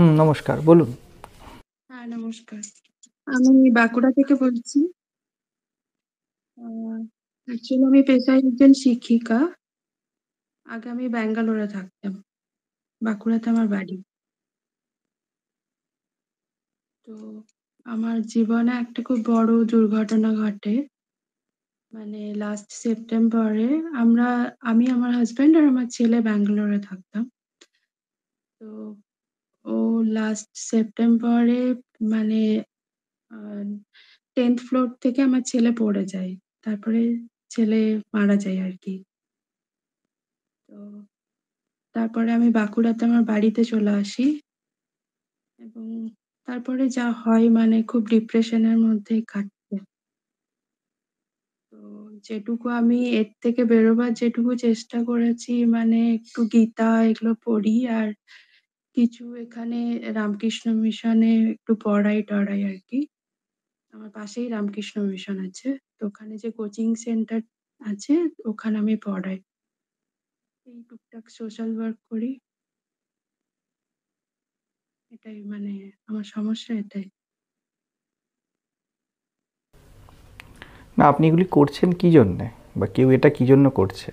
হুম নমস্কার বলুন হ্যাঁ নমস্কার আমি বাঁকুড়া থেকে বলছি অ্যাকচুয়ালি আমি পেশায় একজন শিক্ষিকা আগে আমি ব্যাঙ্গালোরে থাকতাম বাঁকুড়াতে আমার বাড়ি তো আমার জীবনে একটা খুব বড় দুর্ঘটনা ঘটে মানে লাস্ট সেপ্টেম্বরে আমরা আমি আমার হাজব্যান্ড আর আমার ছেলে ব্যাঙ্গালোরে থাকতাম তো ও লাস্ট সেপ্টেম্বরে মানে টেন্থ ফ্লোর থেকে আমার ছেলে পড়ে যায় তারপরে ছেলে মারা যায় আর কি তো তারপরে আমি বাঁকুড়াতে আমার বাড়িতে চলে আসি এবং তারপরে যা হয় মানে খুব ডিপ্রেশনের মধ্যে কাটছে তো যেটুকু আমি এর থেকে বেরোবার যেটুকু চেষ্টা করেছি মানে একটু গীতা এগুলো পড়ি আর কিছু এখানে রামকৃষ্ণ মিশনে একটু পড়াই-টড়াই আর কি আমার পাশেই রামকৃষ্ণ মিশন আছে। তো ওখানে যে কোচিং সেন্টার আছে ওখানে আমি পড়াই। এই টুকটাক সোশ্যাল ওয়ার্ক করি। এটাই মানে আমার সমস্যা এটাই। না আপনি এগুলি করছেন কি জন্যে? বা কেউ এটা কি জন্য করছে?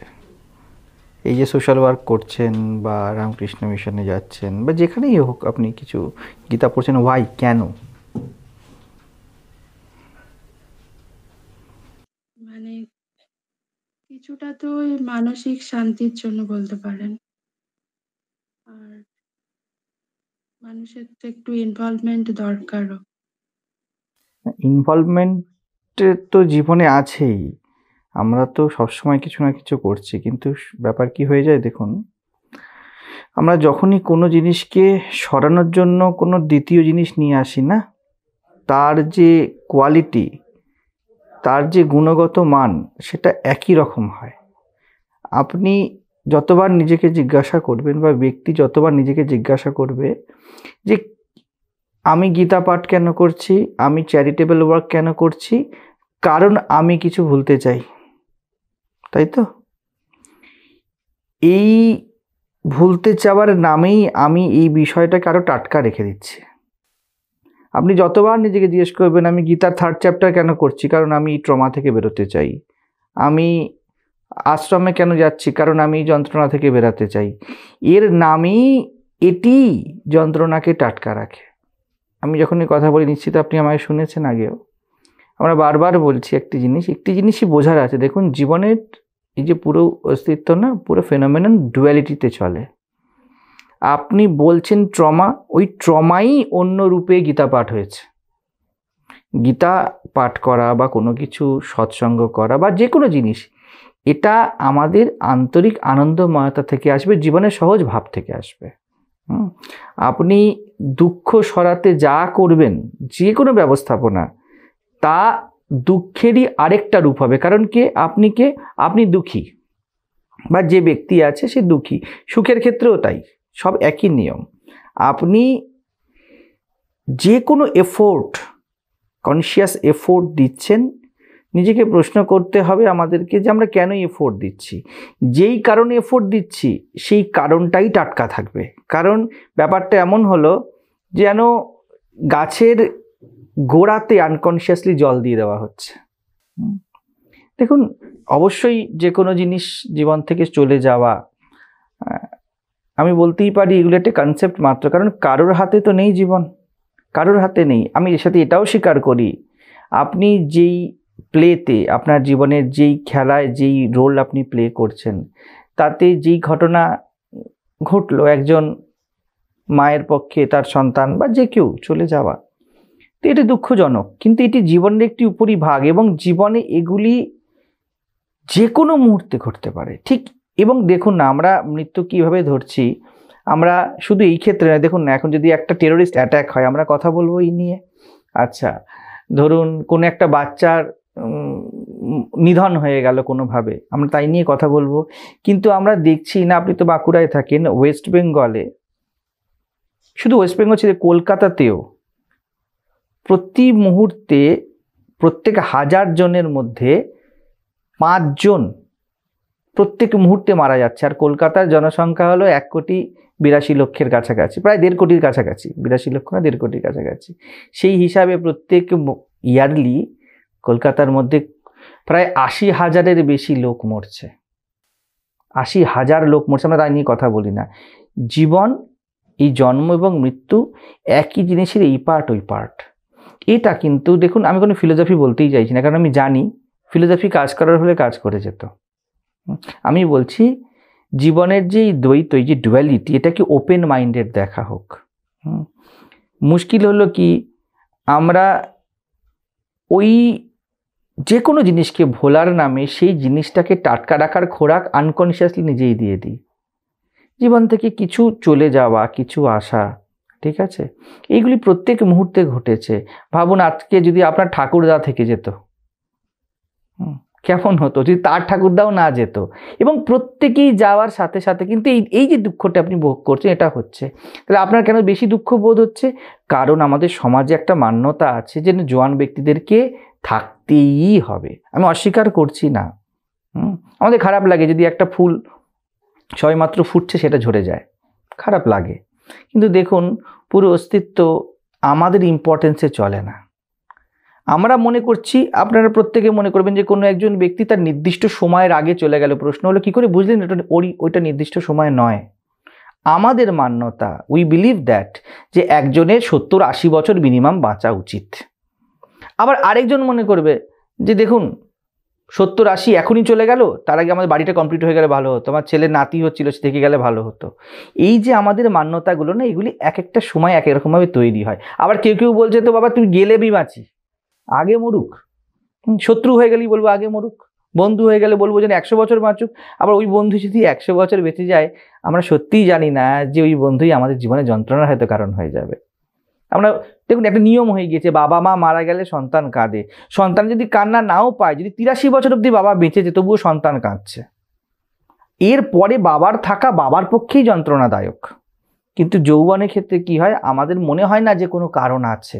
এই যে সোশ্যাল ওয়ার্ক করছেন বা রামকৃষ্ণ মিশনে যাচ্ছেন বা যেখানেই হোক আপনি কিছু গীতা পড়ছেন ওয়াই কেন মানে কিছুটা তো মানসিক শান্তির জন্য বলতে পারেন আর মানুষের তো একটু ইনভলভমেন্ট দরকারও ইনভলভমেন্ট তো জীবনে আছেই আমরা তো সবসময় কিছু না কিছু করছি কিন্তু ব্যাপার কি হয়ে যায় দেখুন আমরা যখনই কোনো জিনিসকে সরানোর জন্য কোনো দ্বিতীয় জিনিস নিয়ে আসি না তার যে কোয়ালিটি তার যে গুণগত মান সেটা একই রকম হয় আপনি যতবার নিজেকে জিজ্ঞাসা করবেন বা ব্যক্তি যতবার নিজেকে জিজ্ঞাসা করবে যে আমি গীতা পাঠ কেন করছি আমি চ্যারিটেবল ওয়ার্ক কেন করছি কারণ আমি কিছু ভুলতে চাই তাই তো এই ভুলতে চাওয়ার নামেই আমি এই বিষয়টাকে আরও টাটকা রেখে দিচ্ছি আপনি যতবার নিজেকে জিজ্ঞেস করবেন আমি গীতার থার্ড চ্যাপ্টার কেন করছি কারণ আমি এই ট্রমা থেকে বেরোতে চাই আমি আশ্রমে কেন যাচ্ছি কারণ আমি যন্ত্রণা থেকে বেরাতে চাই এর নামই এটি যন্ত্রণাকে টাটকা রাখে আমি যখন এই কথা বলি নিশ্চিত আপনি আমায় শুনেছেন আগেও আমরা বারবার বলছি একটি জিনিস একটি জিনিসই বোঝার আছে দেখুন জীবনের এই যে পুরো অস্তিত্ব না পুরো ফেনোমেন ডুয়ালিটিতে চলে আপনি বলছেন ট্রমা ওই ট্রমাই অন্য রূপে গীতা পাঠ হয়েছে গীতা পাঠ করা বা কোনো কিছু সৎসঙ্গ করা বা যে কোনো জিনিস এটা আমাদের আন্তরিক আনন্দময়তা থেকে আসবে জীবনের সহজ ভাব থেকে আসবে আপনি দুঃখ সরাতে যা করবেন যে কোনো ব্যবস্থাপনা তা দুঃখেরই আরেকটা রূপ হবে কারণ কে আপনি কে আপনি দুঃখী বা যে ব্যক্তি আছে সে দুঃখী সুখের ক্ষেত্রেও তাই সব একই নিয়ম আপনি যে কোনো এফোর্ট কনসিয়াস এফোর্ট দিচ্ছেন নিজেকে প্রশ্ন করতে হবে আমাদেরকে যে আমরা কেন এফোর্ট দিচ্ছি যেই কারণে এফোর্ট দিচ্ছি সেই কারণটাই টাটকা থাকবে কারণ ব্যাপারটা এমন হলো যেন গাছের গোড়াতে আনকনসিয়াসলি জল দিয়ে দেওয়া হচ্ছে দেখুন অবশ্যই যে কোনো জিনিস জীবন থেকে চলে যাওয়া আমি বলতেই পারি এগুলো একটা কনসেপ্ট মাত্র কারণ কারোর হাতে তো নেই জীবন কারোর হাতে নেই আমি এর সাথে এটাও স্বীকার করি আপনি যেই প্লেতে আপনার জীবনের যেই খেলায় যেই রোল আপনি প্লে করছেন তাতে যেই ঘটনা ঘটলো একজন মায়ের পক্ষে তার সন্তান বা যে কেউ চলে যাওয়া তো এটি দুঃখজনক কিন্তু এটি জীবনের একটি উপরিভাগ এবং জীবনে এগুলি যে কোনো মুহূর্তে ঘটতে পারে ঠিক এবং দেখুন না আমরা মৃত্যু কীভাবে ধরছি আমরা শুধু এই ক্ষেত্রে না দেখুন না এখন যদি একটা টেরোরিস্ট অ্যাট্যাক হয় আমরা কথা বলবো এই নিয়ে আচ্ছা ধরুন কোনো একটা বাচ্চার নিধন হয়ে গেল কোনোভাবে আমরা তাই নিয়ে কথা বলবো কিন্তু আমরা দেখছি না আপনি তো বাঁকুড়ায় থাকেন ওয়েস্ট বেঙ্গলে শুধু ওয়েস্ট বেঙ্গল ছিল কলকাতাতেও প্রতি মুহূর্তে প্রত্যেক হাজার জনের মধ্যে পাঁচজন প্রত্যেক মুহূর্তে মারা যাচ্ছে আর কলকাতার জনসংখ্যা হলো এক কোটি বিরাশি লক্ষের কাছাকাছি প্রায় দেড় কোটির কাছাকাছি বিরাশি লক্ষ না দেড় কোটির কাছাকাছি সেই হিসাবে প্রত্যেক ইয়ারলি কলকাতার মধ্যে প্রায় আশি হাজারের বেশি লোক মরছে আশি হাজার লোক মরছে আমরা তাই নিয়ে কথা বলি না জীবন এই জন্ম এবং মৃত্যু একই জিনিসের এই পার্ট ওই পার্ট এটা কিন্তু দেখুন আমি কোনো ফিলোজফি বলতেই চাইছি না কারণ আমি জানি ফিলোজফি কাজ করার হলে কাজ করে যেত আমি বলছি জীবনের যে দ্বৈত এই যে ডুয়ালিটি কি ওপেন মাইন্ডের দেখা হোক মুশকিল হলো কি আমরা ওই যে কোনো জিনিসকে ভোলার নামে সেই জিনিসটাকে টাটকা রাখার খোরাক আনকনসিয়াসলি নিজেই দিয়ে দিই জীবন থেকে কিছু চলে যাওয়া কিছু আসা ঠিক আছে এইগুলি প্রত্যেক মুহূর্তে ঘটেছে ভাবুন আজকে যদি আপনার ঠাকুরদা থেকে যেত কেমন হতো যদি তার ঠাকুরদাও না যেত এবং প্রত্যেকেই যাওয়ার সাথে সাথে কিন্তু এই এই যে দুঃখটা আপনি ভোগ করছেন এটা হচ্ছে তাহলে আপনার কেন বেশি দুঃখ বোধ হচ্ছে কারণ আমাদের সমাজে একটা মান্যতা আছে যে জোয়ান ব্যক্তিদেরকে থাকতেই হবে আমি অস্বীকার করছি না আমাদের খারাপ লাগে যদি একটা ফুল মাত্র ফুটছে সেটা ঝরে যায় খারাপ লাগে কিন্তু দেখুন পুরো অস্তিত্ব আমাদের ইম্পর্টেন্সে চলে না আমরা মনে করছি আপনারা প্রত্যেকে মনে করবেন যে কোনো একজন ব্যক্তি তার নির্দিষ্ট সময়ের আগে চলে গেল প্রশ্ন হলো কী করে বুঝলেন এটা ওই ওইটা নির্দিষ্ট সময় নয় আমাদের মান্যতা উই বিলিভ দ্যাট যে একজনের সত্তর আশি বছর মিনিমাম বাঁচা উচিত আবার আরেকজন মনে করবে যে দেখুন সত্তর আশি এখনই চলে গেল তার আগে আমাদের বাড়িটা কমপ্লিট হয়ে গেলে ভালো হতো আমার ছেলে নাতি হচ্ছিল সে থেকে গেলে ভালো হতো এই যে আমাদের মান্যতাগুলো না এগুলি এক একটা সময় এক এরকমভাবে রকমভাবে তৈরি হয় আবার কেউ কেউ বলছে তো বাবা তুমি গেলে বিমাচি আগে মরুক শত্রু হয়ে গেলেই বলবো আগে মরুক বন্ধু হয়ে গেলে বলবো যেন একশো বছর বাঁচুক আবার ওই বন্ধু যদি একশো বছর বেঁচে যায় আমরা সত্যিই জানি না যে ওই বন্ধুই আমাদের জীবনে যন্ত্রণার হয়তো কারণ হয়ে যাবে আমরা দেখুন একটা নিয়ম হয়ে গিয়েছে বাবা মা মারা গেলে সন্তান কাঁদে সন্তান যদি কান্না নাও পায় যদি তিরাশি বছর অবধি বাবা বেঁচেছে তবুও সন্তান কাঁদছে এর পরে বাবার থাকা বাবার পক্ষেই যন্ত্রণাদায়ক কিন্তু যৌবনের ক্ষেত্রে কি হয় আমাদের মনে হয় না যে কোনো কারণ আছে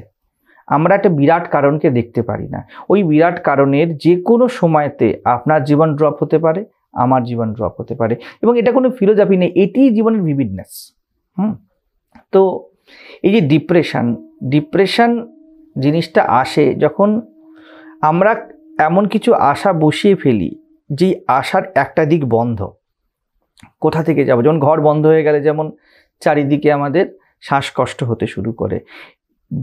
আমরা একটা বিরাট কারণকে দেখতে পারি না ওই বিরাট কারণের যে কোনো সময়তে আপনার জীবন ড্রপ হতে পারে আমার জীবন ড্রপ হতে পারে এবং এটা কোনো ফিলোজাফি নেই এটি জীবনের ভিভিডনেস হুম তো এই যে ডিপ্রেশান ডিপ্রেশান জিনিসটা আসে যখন আমরা এমন কিছু আশা বসিয়ে ফেলি যেই আশার একটা দিক বন্ধ কোথা থেকে যাবো যেমন ঘর বন্ধ হয়ে গেলে যেমন চারিদিকে আমাদের শ্বাসকষ্ট হতে শুরু করে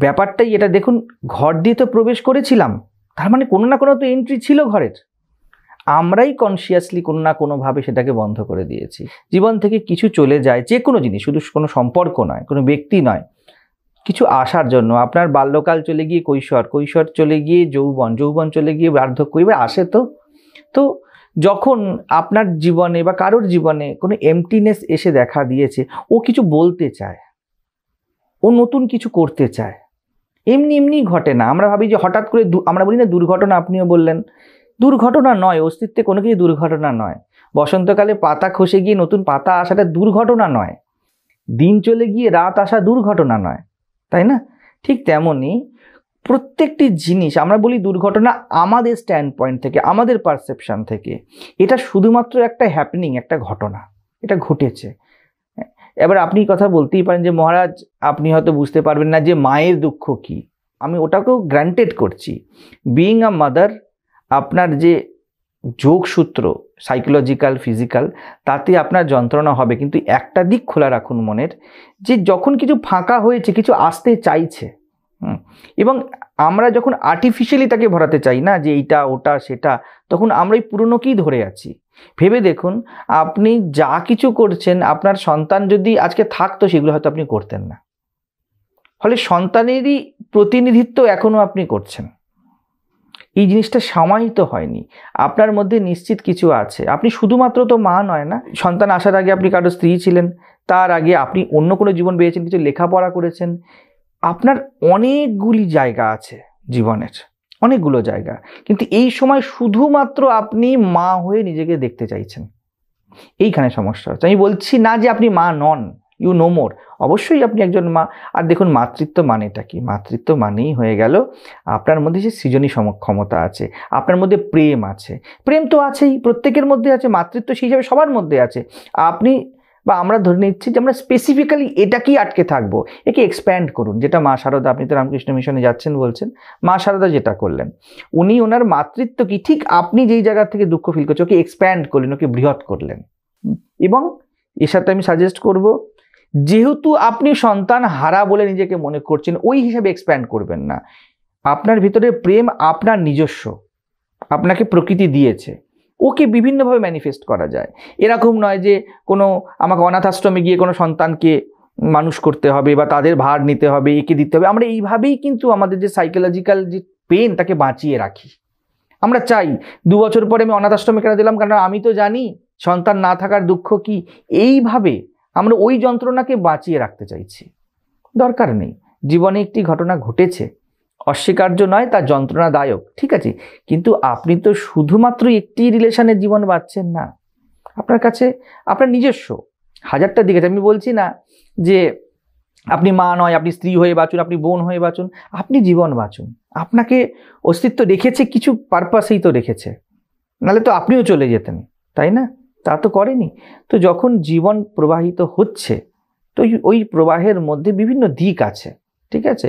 ব্যাপারটাই এটা দেখুন ঘর দিয়ে তো প্রবেশ করেছিলাম তার মানে কোনো না কোনো তো এন্ট্রি ছিল ঘরের আমরাই কনসিয়াসলি কোনো না কোনোভাবে সেটাকে বন্ধ করে দিয়েছি জীবন থেকে কিছু চলে যায় যে কোনো জিনিস শুধু কোনো সম্পর্ক নয় কোনো ব্যক্তি নয় কিছু আসার জন্য আপনার বাল্যকাল চলে গিয়ে কৈশোর কৈশোর চলে গিয়ে যৌবন যৌবন চলে গিয়ে বার্ধক্য এবার আসে তো তো যখন আপনার জীবনে বা কারোর জীবনে কোনো এমটিনেস এসে দেখা দিয়েছে ও কিছু বলতে চায় ও নতুন কিছু করতে চায় এমনি এমনি ঘটে না আমরা ভাবি যে হঠাৎ করে আমরা বলি না দুর্ঘটনা আপনিও বললেন দুর্ঘটনা নয় অস্তিত্বে কোনো কিছু দুর্ঘটনা নয় বসন্তকালে পাতা খসে গিয়ে নতুন পাতা আসাটা দুর্ঘটনা নয় দিন চলে গিয়ে রাত আসা দুর্ঘটনা নয় তাই না ঠিক তেমনই প্রত্যেকটি জিনিস আমরা বলি দুর্ঘটনা আমাদের স্ট্যান্ড পয়েন্ট থেকে আমাদের পারসেপশান থেকে এটা শুধুমাত্র একটা হ্যাপনিং একটা ঘটনা এটা ঘটেছে এবার আপনি কথা বলতেই পারেন যে মহারাজ আপনি হয়তো বুঝতে পারবেন না যে মায়ের দুঃখ কি আমি ওটাকেও গ্রান্টেড করছি বিইং আ মাদার আপনার যে যোগসূত্র সাইকোলজিক্যাল ফিজিক্যাল তাতে আপনার যন্ত্রণা হবে কিন্তু একটা দিক খোলা রাখুন মনের যে যখন কিছু ফাঁকা হয়েছে কিছু আসতে চাইছে এবং আমরা যখন আর্টিফিশিয়ালি তাকে ভরাতে চাই না যে এইটা ওটা সেটা তখন আমরা এই পুরনো কী ধরে আছি ভেবে দেখুন আপনি যা কিছু করছেন আপনার সন্তান যদি আজকে থাকতো সেগুলো হয়তো আপনি করতেন না ফলে সন্তানেরই প্রতিনিধিত্ব এখনও আপনি করছেন এই জিনিসটা সমাহিত হয়নি আপনার মধ্যে নিশ্চিত কিছু আছে আপনি শুধুমাত্র তো মা নয় না সন্তান আসার আগে আপনি কারো স্ত্রী ছিলেন তার আগে আপনি অন্য কোনো জীবন পেয়েছেন কিছু লেখাপড়া করেছেন আপনার অনেকগুলি জায়গা আছে জীবনের অনেকগুলো জায়গা কিন্তু এই সময় শুধুমাত্র আপনি মা হয়ে নিজেকে দেখতে চাইছেন এইখানে সমস্যা হচ্ছে আমি বলছি না যে আপনি মা নন ইউ নো মোর অবশ্যই আপনি একজন মা আর দেখুন মাতৃত্ব মানেটা কি মাতৃত্ব মানেই হয়ে গেল আপনার মধ্যে যে সৃজনী ক্ষমতা আছে আপনার মধ্যে প্রেম আছে প্রেম তো আছেই প্রত্যেকের মধ্যে আছে মাতৃত্ব সেই হিসাবে সবার মধ্যে আছে আপনি বা আমরা ধরে নিচ্ছি যে আমরা স্পেসিফিক্যালি এটাকেই আটকে থাকবো একে এক্সপ্যান্ড করুন যেটা মা শারদা আপনি তো রামকৃষ্ণ মিশনে যাচ্ছেন বলছেন মা শারদা যেটা করলেন উনি ওনার মাতৃত্ব কি ঠিক আপনি যেই জায়গা থেকে দুঃখ ফিল করছেন ওকে এক্সপ্যান্ড করলেন ওকে বৃহৎ করলেন এবং এর সাথে আমি সাজেস্ট করবো যেহেতু আপনি সন্তান হারা বলে নিজেকে মনে করছেন ওই হিসাবে এক্সপ্যান্ড করবেন না আপনার ভিতরে প্রেম আপনার নিজস্ব আপনাকে প্রকৃতি দিয়েছে ওকে বিভিন্নভাবে ম্যানিফেস্ট করা যায় এরকম নয় যে কোনো আমাকে অনাথ আশ্রমে গিয়ে কোনো সন্তানকে মানুষ করতে হবে বা তাদের ভার নিতে হবে একে দিতে হবে আমরা এইভাবেই কিন্তু আমাদের যে সাইকোলজিক্যাল যে পেন তাকে বাঁচিয়ে রাখি আমরা চাই দু বছর পরে আমি অনাথ আশ্রমে কেন দিলাম কারণ আমি তো জানি সন্তান না থাকার দুঃখ কি এইভাবে আমরা ওই যন্ত্রণাকে বাঁচিয়ে রাখতে চাইছি দরকার নেই জীবনে একটি ঘটনা ঘটেছে অস্বীকার্য নয় তা যন্ত্রণাদায়ক ঠিক আছে কিন্তু আপনি তো শুধুমাত্র একটি রিলেশনের জীবন বাঁচছেন না আপনার কাছে আপনার নিজস্ব হাজারটা দিক আছে আমি বলছি না যে আপনি মা নয় আপনি স্ত্রী হয়ে বাঁচুন আপনি বোন হয়ে বাঁচুন আপনি জীবন বাঁচুন আপনাকে অস্তিত্ব রেখেছে কিছু পারপাসেই তো রেখেছে নাহলে তো আপনিও চলে যেতেন তাই না তা তো করেনি তো যখন জীবন প্রবাহিত হচ্ছে তো ওই প্রবাহের মধ্যে বিভিন্ন দিক আছে ঠিক আছে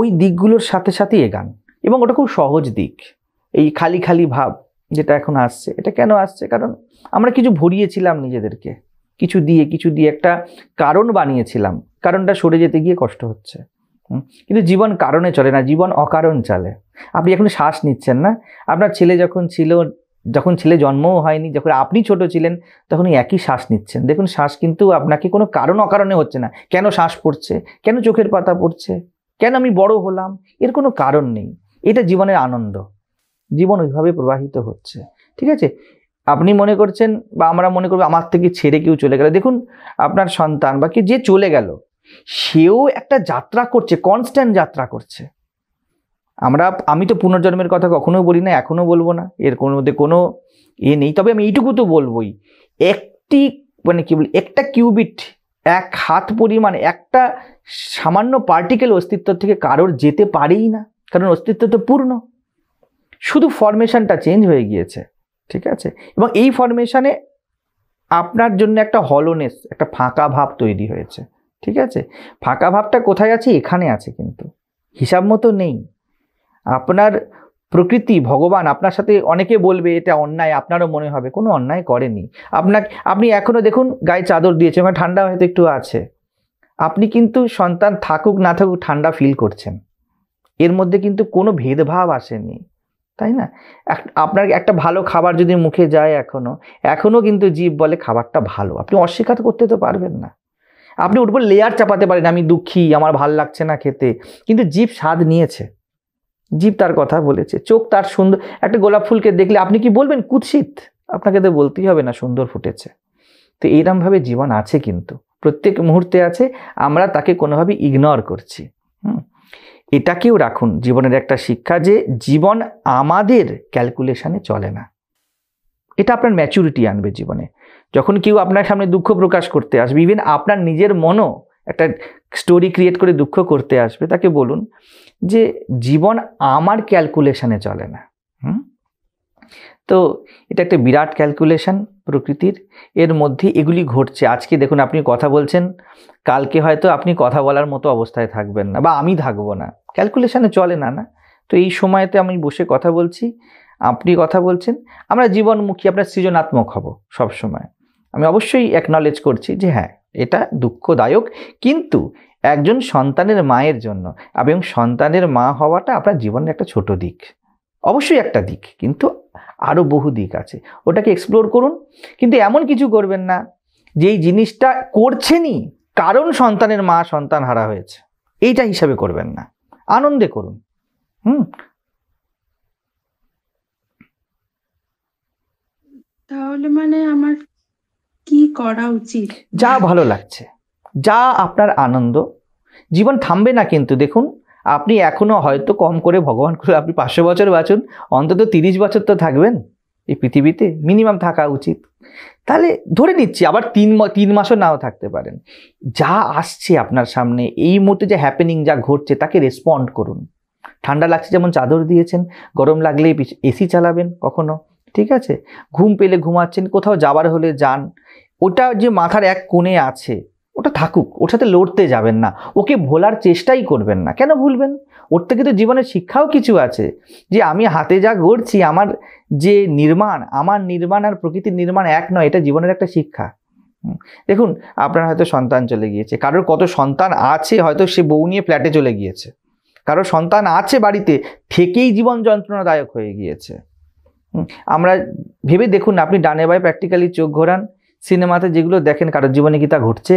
ওই দিকগুলোর সাথে সাথেই এগান এবং ওটা খুব সহজ দিক এই খালি খালি ভাব যেটা এখন আসছে এটা কেন আসছে কারণ আমরা কিছু ভরিয়েছিলাম নিজেদেরকে কিছু দিয়ে কিছু দিয়ে একটা কারণ বানিয়েছিলাম কারণটা সরে যেতে গিয়ে কষ্ট হচ্ছে কিন্তু জীবন কারণে চলে না জীবন অকারণ চলে আপনি এখন শ্বাস নিচ্ছেন না আপনার ছেলে যখন ছিল যখন ছেলে জন্মও হয়নি যখন আপনি ছোট ছিলেন তখন একই শ্বাস নিচ্ছেন দেখুন শ্বাস কিন্তু আপনাকে কোনো কারণ অকারণে হচ্ছে না কেন শ্বাস পড়ছে কেন চোখের পাতা পড়ছে কেন আমি বড় হলাম এর কোনো কারণ নেই এটা জীবনের আনন্দ জীবন ওইভাবে প্রবাহিত হচ্ছে ঠিক আছে আপনি মনে করছেন বা আমরা মনে করবো আমার থেকে ছেড়ে কেউ চলে গেল দেখুন আপনার সন্তান বা কে যে চলে গেল সেও একটা যাত্রা করছে কনস্ট্যান্ট যাত্রা করছে আমরা আমি তো পুনর্জন্মের কথা কখনো বলি না এখনও বলবো না এর কোনো মধ্যে কোনো এ নেই তবে আমি এইটুকু তো বলবই একটি মানে কী বলি একটা কিউবিট এক হাত পরিমাণ একটা সামান্য পার্টিকেল অস্তিত্ব থেকে কারোর যেতে পারেই না কারণ অস্তিত্ব তো পূর্ণ শুধু ফরমেশনটা চেঞ্জ হয়ে গিয়েছে ঠিক আছে এবং এই ফরমেশানে আপনার জন্য একটা হলনেস একটা ফাঁকা ভাব তৈরি হয়েছে ঠিক আছে ফাঁকা ভাবটা কোথায় আছে এখানে আছে কিন্তু হিসাব মতো নেই আপনার প্রকৃতি ভগবান আপনার সাথে অনেকে বলবে এটা অন্যায় আপনারও মনে হবে কোনো অন্যায় করেনি আপনাকে আপনি এখনও দেখুন গায়ে চাদর দিয়েছে মানে ঠান্ডা হয়তো একটু আছে আপনি কিন্তু সন্তান থাকুক না থাকুক ঠান্ডা ফিল করছেন এর মধ্যে কিন্তু কোনো ভেদভাব আসেনি তাই না আপনার একটা ভালো খাবার যদি মুখে যায় এখনও এখনও কিন্তু জীব বলে খাবারটা ভালো আপনি অস্বীকার করতে তো পারবেন না আপনি উপর লেয়ার চাপাতে পারেন আমি দুঃখী আমার ভাল লাগছে না খেতে কিন্তু জীব স্বাদ নিয়েছে জীব তার কথা বলেছে চোখ তার সুন্দর একটা গোলাপ ফুলকে দেখলে আপনি কি বলবেন কুৎসিত আপনাকে তো বলতেই হবে না সুন্দর ফুটেছে তো এইরমভাবে জীবন আছে কিন্তু প্রত্যেক মুহূর্তে আছে আমরা তাকে কোনোভাবে ইগনোর করছি এটাকেও রাখুন জীবনের একটা শিক্ষা যে জীবন আমাদের ক্যালকুলেশনে চলে না এটা আপনার ম্যাচুরিটি আনবে জীবনে যখন কেউ আপনার সামনে দুঃখ প্রকাশ করতে আসবে ইভেন আপনার নিজের মনও একটা স্টোরি ক্রিয়েট করে দুঃখ করতে আসবে তাকে বলুন যে জীবন আমার ক্যালকুলেশনে চলে না তো এটা একটা বিরাট ক্যালকুলেশন প্রকৃতির এর মধ্যে এগুলি ঘটছে আজকে দেখুন আপনি কথা বলছেন কালকে হয়তো আপনি কথা বলার মতো অবস্থায় থাকবেন না বা আমি থাকবো না ক্যালকুলেশনে চলে না না তো এই সময়তে আমি বসে কথা বলছি আপনি কথা বলছেন আমরা জীবনমুখী আমরা সৃজনাত্মক হব সব সময় আমি অবশ্যই অ্যাকনলেজ করছি যে হ্যাঁ এটা দুঃখদায়ক কিন্তু একজন সন্তানের মায়ের জন্য এবং সন্তানের মা হওয়াটা আপনার জীবনের একটা ছোট দিক অবশ্যই একটা দিক কিন্তু আরও বহু দিক আছে ওটাকে এক্সপ্লোর করুন কিন্তু এমন কিছু করবেন না যেই জিনিসটা করছেনই কারণ সন্তানের মা সন্তান হারা হয়েছে এইটা হিসাবে করবেন না আনন্দে করুন হুম তাহলে মানে আমার কি করা উচিত যা ভালো লাগছে যা আপনার আনন্দ জীবন থামবে না কিন্তু দেখুন আপনি এখনও হয়তো কম করে ভগবান করে আপনি পাঁচশো বছর বাঁচুন অন্তত তিরিশ বছর তো থাকবেন এই পৃথিবীতে মিনিমাম থাকা উচিত তাহলে ধরে নিচ্ছি আবার তিন তিন মাসও নাও থাকতে পারেন যা আসছে আপনার সামনে এই মুহূর্তে যে হ্যাপেনিং যা ঘটছে তাকে রেসপন্ড করুন ঠান্ডা লাগছে যেমন চাদর দিয়েছেন গরম লাগলে এসি চালাবেন কখনো ঠিক আছে ঘুম পেলে ঘুমাচ্ছেন কোথাও যাবার হলে যান ওটা যে মাথার এক কোণে আছে ওটা থাকুক ওর সাথে লড়তে যাবেন না ওকে ভোলার চেষ্টাই করবেন না কেন ভুলবেন ওর থেকে তো জীবনের শিক্ষাও কিছু আছে যে আমি হাতে যা গড়ছি আমার যে নির্মাণ আমার নির্মাণ আর প্রকৃতির নির্মাণ এক নয় এটা জীবনের একটা শিক্ষা দেখুন আপনার হয়তো সন্তান চলে গিয়েছে কারোর কত সন্তান আছে হয়তো সে বউ নিয়ে ফ্ল্যাটে চলে গিয়েছে কারো সন্তান আছে বাড়িতে থেকেই জীবন যন্ত্রণাদায়ক হয়ে গিয়েছে আমরা ভেবে দেখুন আপনি ডানে বাই প্র্যাকটিক্যালি চোখ ঘোরান সিনেমাতে যেগুলো দেখেন কারোর জীবনে কি তা ঘটছে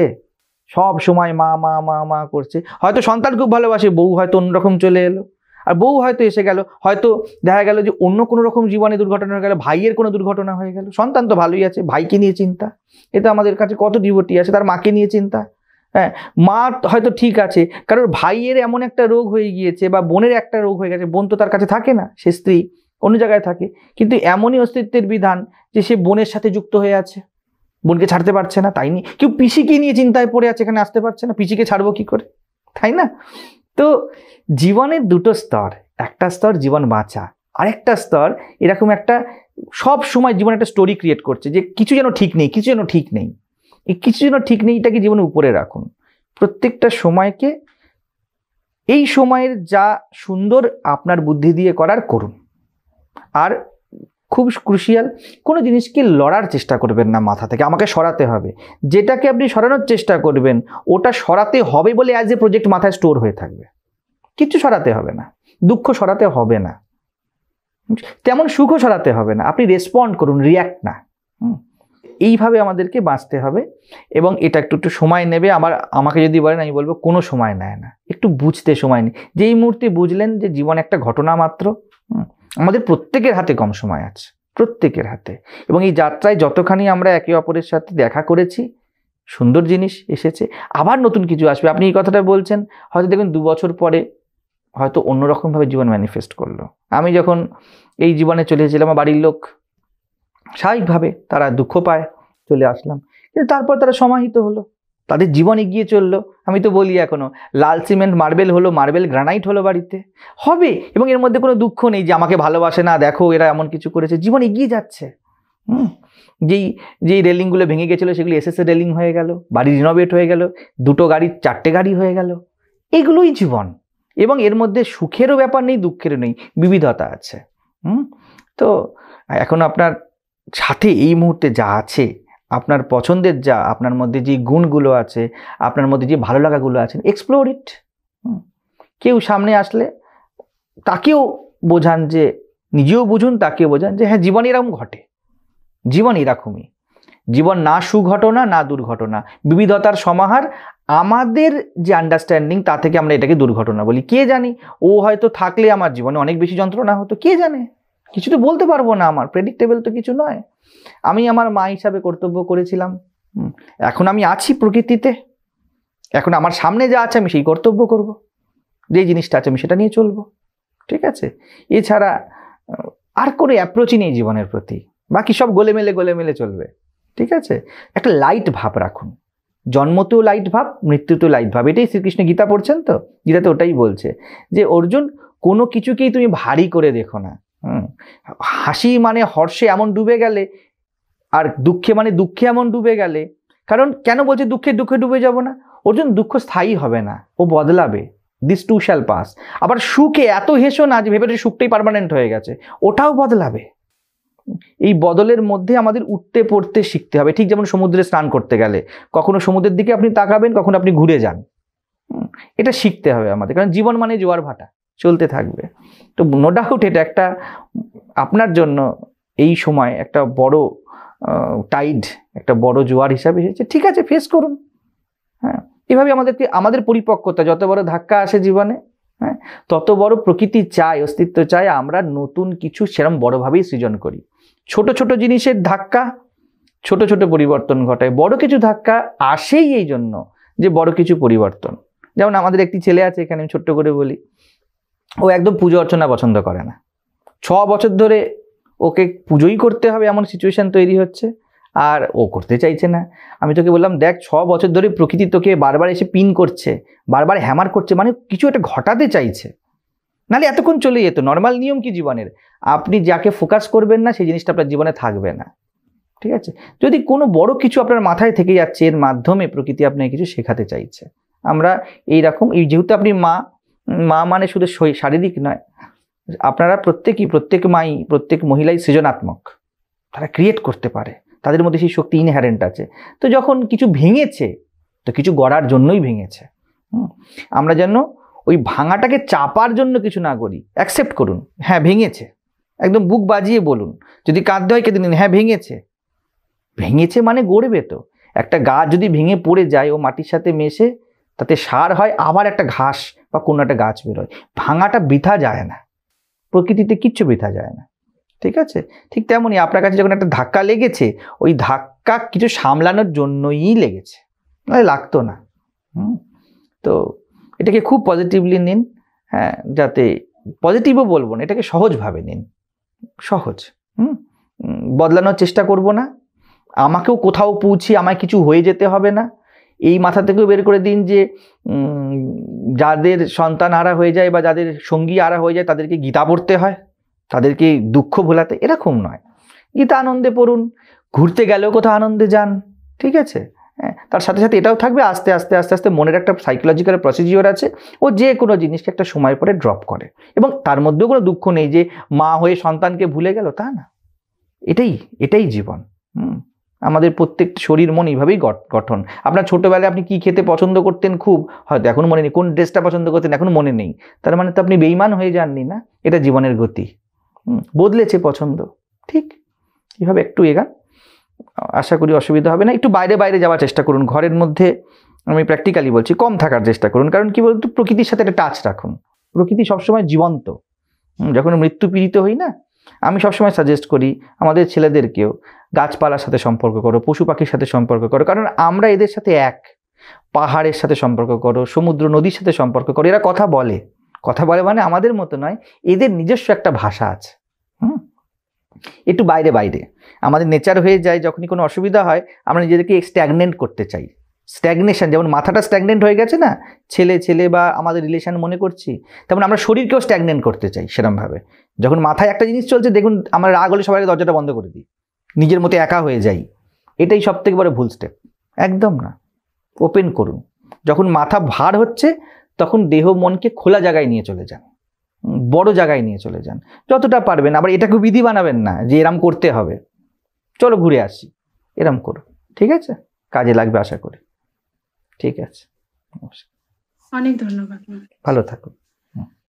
সব সময় মা মা মা মা করছে হয়তো সন্তান খুব ভালোবাসে বউ হয়তো অন্যরকম চলে এলো আর বউ হয়তো এসে গেল হয়তো দেখা গেল যে অন্য কোনো রকম জীবনে দুর্ঘটনা হয়ে গেলো ভাইয়ের কোনো দুর্ঘটনা হয়ে গেল সন্তান তো ভালোই আছে ভাইকে নিয়ে চিন্তা এতে আমাদের কাছে কত ডিভোটি আছে তার মাকে নিয়ে চিন্তা হ্যাঁ মা হয়তো ঠিক আছে কারণ ভাইয়ের এমন একটা রোগ হয়ে গিয়েছে বা বোনের একটা রোগ হয়ে গেছে বোন তো তার কাছে থাকে না সে স্ত্রী অন্য জায়গায় থাকে কিন্তু এমনই অস্তিত্বের বিধান যে সে বোনের সাথে যুক্ত হয়ে আছে বোনকে ছাড়তে পারছে না তাই নিয়ে কেউ পিসিকে নিয়ে চিন্তায় পড়ে আছে এখানে আসতে পারছে না পিসিকে ছাড়বো কি করে তাই না তো জীবনের দুটো স্তর একটা স্তর জীবন বাঁচা আরেকটা স্তর এরকম একটা সব সময় জীবন একটা স্টোরি ক্রিয়েট করছে যে কিছু যেন ঠিক নেই কিছু যেন ঠিক নেই এই কিছু যেন ঠিক নেই এটাকে জীবনে উপরে রাখুন প্রত্যেকটা সময়কে এই সময়ের যা সুন্দর আপনার বুদ্ধি দিয়ে করার করুন আর খুব ক্রুশিয়াল কোনো জিনিসকে লড়ার চেষ্টা করবেন না মাথা থেকে আমাকে সরাতে হবে যেটাকে আপনি সরানোর চেষ্টা করবেন ওটা সরাতে হবে বলে অ্যাজ এ প্রজেক্ট মাথায় স্টোর হয়ে থাকবে কিচ্ছু সরাতে হবে না দুঃখ সরাতে হবে না তেমন সুখও সরাতে হবে না আপনি রেসপন্ড করুন রিয়্যাক্ট না এইভাবে আমাদেরকে বাঁচতে হবে এবং এটা একটু একটু সময় নেবে আমার আমাকে যদি বলেন আমি বলবো কোনো সময় নেয় না একটু বুঝতে সময় নেই যেই মুহূর্তে বুঝলেন যে জীবন একটা ঘটনা মাত্র আমাদের প্রত্যেকের হাতে কম সময় আছে প্রত্যেকের হাতে এবং এই যাত্রায় যতখানি আমরা একে অপরের সাথে দেখা করেছি সুন্দর জিনিস এসেছে আবার নতুন কিছু আসবে আপনি এই কথাটা বলছেন হয়তো দেখবেন দু বছর পরে হয়তো অন্যরকমভাবে জীবন ম্যানিফেস্ট করলো আমি যখন এই জীবনে চলে এসেছিলাম আমার বাড়ির লোক স্বাভাবিকভাবে তারা দুঃখ পায় চলে আসলাম কিন্তু তারপর তারা সমাহিত হলো তাদের জীবন এগিয়ে চলল আমি তো বলি এখনও লাল সিমেন্ট মার্বেল হলো মার্বেল গ্রানাইট হলো বাড়িতে হবে এবং এর মধ্যে কোনো দুঃখ নেই যে আমাকে ভালোবাসে না দেখো এরা এমন কিছু করেছে জীবন এগিয়ে যাচ্ছে হুম যেই যেই রেলিংগুলো ভেঙে গেছিলো সেগুলি এসএসএ রেলিং হয়ে গেল বাড়ি রিনোভেট হয়ে গেল দুটো গাড়ি চারটে গাড়ি হয়ে গেল এগুলোই জীবন এবং এর মধ্যে সুখেরও ব্যাপার নেই দুঃখেরও নেই বিবিধতা আছে হুম তো এখন আপনার সাথে এই মুহূর্তে যা আছে আপনার পছন্দের যা আপনার মধ্যে যে গুণগুলো আছে আপনার মধ্যে যে ভালো লাগাগুলো আছে এক্সপ্লোর ইট কেউ সামনে আসলে তাকেও বোঝান যে নিজেও বুঝুন তাকেও বোঝান যে হ্যাঁ জীবন এরকম ঘটে জীবন এরকমই জীবন না সুঘটনা না দুর্ঘটনা বিবিধতার সমাহার আমাদের যে আন্ডারস্ট্যান্ডিং তা থেকে আমরা এটাকে দুর্ঘটনা বলি কে জানি ও হয়তো থাকলে আমার জীবনে অনেক বেশি যন্ত্রণা হতো কে জানে কিছু তো বলতে পারবো না আমার প্রেডিক্টেবল তো কিছু নয় আমি আমার মা হিসাবে কর্তব্য করেছিলাম এখন আমি আছি প্রকৃতিতে এখন আমার সামনে যা আছে আমি সেই কর্তব্য করব। যে জিনিসটা আছে আমি সেটা নিয়ে চলবো ঠিক আছে এছাড়া আর কোনো অ্যাপ্রোচই নেই জীবনের প্রতি বাকি সব গোলে মেলে গোলে মেলে চলবে ঠিক আছে একটা লাইট ভাব রাখুন জন্মতেও লাইট ভাব মৃত্যুতেও লাইট ভাব এটাই শ্রীকৃষ্ণ গীতা পড়ছেন তো গীতাতে ওটাই বলছে যে অর্জুন কোনো কিছুকেই তুমি ভারী করে দেখো না হাসি মানে হর্ষে এমন ডুবে গেলে আর দুঃখে মানে দুঃখে এমন ডুবে গেলে কারণ কেন বলছে দুঃখে দুঃখে ডুবে যাব না ওর জন্য দুঃখ স্থায়ী হবে না ও বদলাবে দিস টু শ্যাল পাস আবার সুখে এত হেসো না যে ভেবে সুখটাই পারমানেন্ট হয়ে গেছে ওটাও বদলাবে এই বদলের মধ্যে আমাদের উঠতে পড়তে শিখতে হবে ঠিক যেমন সমুদ্রে স্নান করতে গেলে কখনো সমুদ্রের দিকে আপনি তাকাবেন কখনো আপনি ঘুরে যান এটা শিখতে হবে আমাদের কারণ জীবন মানে জোয়ার ভাটা চলতে থাকবে তো নো ডাউট এটা একটা আপনার জন্য এই সময় একটা বড় টাইড একটা বড় জোয়ার হিসাবে এসেছে ঠিক আছে ফেস করুন হ্যাঁ এভাবে আমাদেরকে আমাদের পরিপক্কতা যত বড় ধাক্কা আসে জীবনে হ্যাঁ তত বড় প্রকৃতি চায় অস্তিত্ব চায় আমরা নতুন কিছু সেরম বড়োভাবেই সৃজন করি ছোট ছোট জিনিসের ধাক্কা ছোট ছোট পরিবর্তন ঘটায় বড় কিছু ধাক্কা আসেই এই জন্য যে বড় কিছু পরিবর্তন যেমন আমাদের একটি ছেলে আছে এখানে আমি ছোট্ট করে বলি ও একদম পুজো অর্চনা পছন্দ করে না ছ বছর ধরে ওকে পুজোই করতে হবে এমন সিচুয়েশান তৈরি হচ্ছে আর ও করতে চাইছে না আমি তোকে বললাম দেখ ছ বছর ধরে প্রকৃতি তোকে বারবার এসে পিন করছে বারবার হ্যামার করছে মানে কিছু একটা ঘটাতে চাইছে নাহলে এতক্ষণ চলে যেত নর্মাল নিয়ম কি জীবনের আপনি যাকে ফোকাস করবেন না সেই জিনিসটা আপনার জীবনে থাকবে না ঠিক আছে যদি কোনো বড় কিছু আপনার মাথায় থেকে যাচ্ছে এর মাধ্যমে প্রকৃতি আপনাকে কিছু শেখাতে চাইছে আমরা এই রকম এই যেহেতু আপনি মা মা মানে শুধু শারীরিক নয় আপনারা প্রত্যেকই প্রত্যেক মাই প্রত্যেক মহিলাই সৃজনাত্মক তারা ক্রিয়েট করতে পারে তাদের মধ্যে সেই শক্তি ইনহ্যারেন্ট আছে তো যখন কিছু ভেঙেছে তো কিছু গড়ার জন্যই ভেঙেছে আমরা যেন ওই ভাঙাটাকে চাপার জন্য কিছু না করি অ্যাকসেপ্ট করুন হ্যাঁ ভেঙেছে একদম বুক বাজিয়ে বলুন যদি কাঁদতে হয় কেঁদে নিন হ্যাঁ ভেঙেছে ভেঙেছে মানে গড়বে তো একটা গাছ যদি ভেঙে পড়ে যায় ও মাটির সাথে মেশে তাতে সার হয় আবার একটা ঘাস বা কোনো একটা গাছ বেরোয় ভাঙাটা বৃথা যায় না প্রকৃতিতে কিচ্ছু বৃথা যায় না ঠিক আছে ঠিক তেমনই আপনার কাছে যখন একটা ধাক্কা লেগেছে ওই ধাক্কা কিছু সামলানোর জন্যই লেগেছে লাগতো না হুম তো এটাকে খুব পজিটিভলি নিন হ্যাঁ যাতে পজিটিভও বলবো না এটাকে সহজভাবে নিন সহজ হুম বদলানোর চেষ্টা করব না আমাকেও কোথাও পৌঁছি আমায় কিছু হয়ে যেতে হবে না এই মাথা থেকেও বের করে দিন যে যাদের সন্তান আড়া হয়ে যায় বা যাদের সঙ্গী আড়া হয়ে যায় তাদেরকে গীতা পড়তে হয় তাদেরকে দুঃখ ভোলাতে এরকম নয় গীতা আনন্দে পড়ুন ঘুরতে গেলেও কোথাও আনন্দে যান ঠিক আছে হ্যাঁ তার সাথে সাথে এটাও থাকবে আস্তে আস্তে আস্তে আস্তে মনের একটা সাইকোলজিক্যাল প্রসিজিওর আছে ও যে কোনো জিনিসকে একটা সময় পরে ড্রপ করে এবং তার মধ্যেও কোনো দুঃখ নেই যে মা হয়ে সন্তানকে ভুলে গেল তা না এটাই এটাই জীবন হুম আমাদের প্রত্যেকটা শরীর মন এইভাবেই গঠন আপনার ছোটোবেলায় আপনি কি খেতে পছন্দ করতেন খুব হয়তো এখন মনে নেই কোন ড্রেসটা পছন্দ করতেন এখন মনে নেই তার মানে তো আপনি বেইমান হয়ে যাননি না এটা জীবনের গতি বদলেছে পছন্দ ঠিক এভাবে একটু এগা আশা করি অসুবিধা হবে না একটু বাইরে বাইরে যাওয়ার চেষ্টা করুন ঘরের মধ্যে আমি প্র্যাকটিক্যালি বলছি কম থাকার চেষ্টা করুন কারণ কী বলতো প্রকৃতির সাথে একটা টাচ রাখুন প্রকৃতি সবসময় জীবন্ত যখন মৃত্যু পীড়িত হই না আমি সবসময় সাজেস্ট করি আমাদের ছেলেদেরকেও গাছপালার সাথে সম্পর্ক করো পশু পাখির সাথে সম্পর্ক করো কারণ আমরা এদের সাথে এক পাহাড়ের সাথে সম্পর্ক করো সমুদ্র নদীর সাথে সম্পর্ক করো এরা কথা বলে কথা বলে মানে আমাদের মতো নয় এদের নিজস্ব একটা ভাষা আছে হুম একটু বাইরে বাইরে আমাদের নেচার হয়ে যায় যখনই কোনো অসুবিধা হয় আমরা নিজেদেরকে স্ট্যাগনেন্ট করতে চাই স্ট্যাগনেশন যেমন মাথাটা স্ট্যাগনেন্ট হয়ে গেছে না ছেলে ছেলে বা আমাদের রিলেশন মনে করছি তেমন আমরা শরীরকেও স্ট্যাগনেন্ট করতে চাই সেরমভাবে যখন মাথায় একটা জিনিস চলছে দেখুন আমরা রাগ হলে সবাই দরজাটা বন্ধ করে দিই নিজের মতো একা হয়ে যাই এটাই সব থেকে বড় ভুল স্টেপ একদম না ওপেন করুন যখন মাথা ভার হচ্ছে তখন দেহ মনকে খোলা জায়গায় নিয়ে চলে যান বড় জায়গায় নিয়ে চলে যান যতটা পারবেন আবার এটাকে বিধি বানাবেন না যে এরম করতে হবে চলো ঘুরে আসি এরম করো ঠিক আছে কাজে লাগবে আশা করি ঠিক আছে অনেক ধন্যবাদ ভালো থাকুন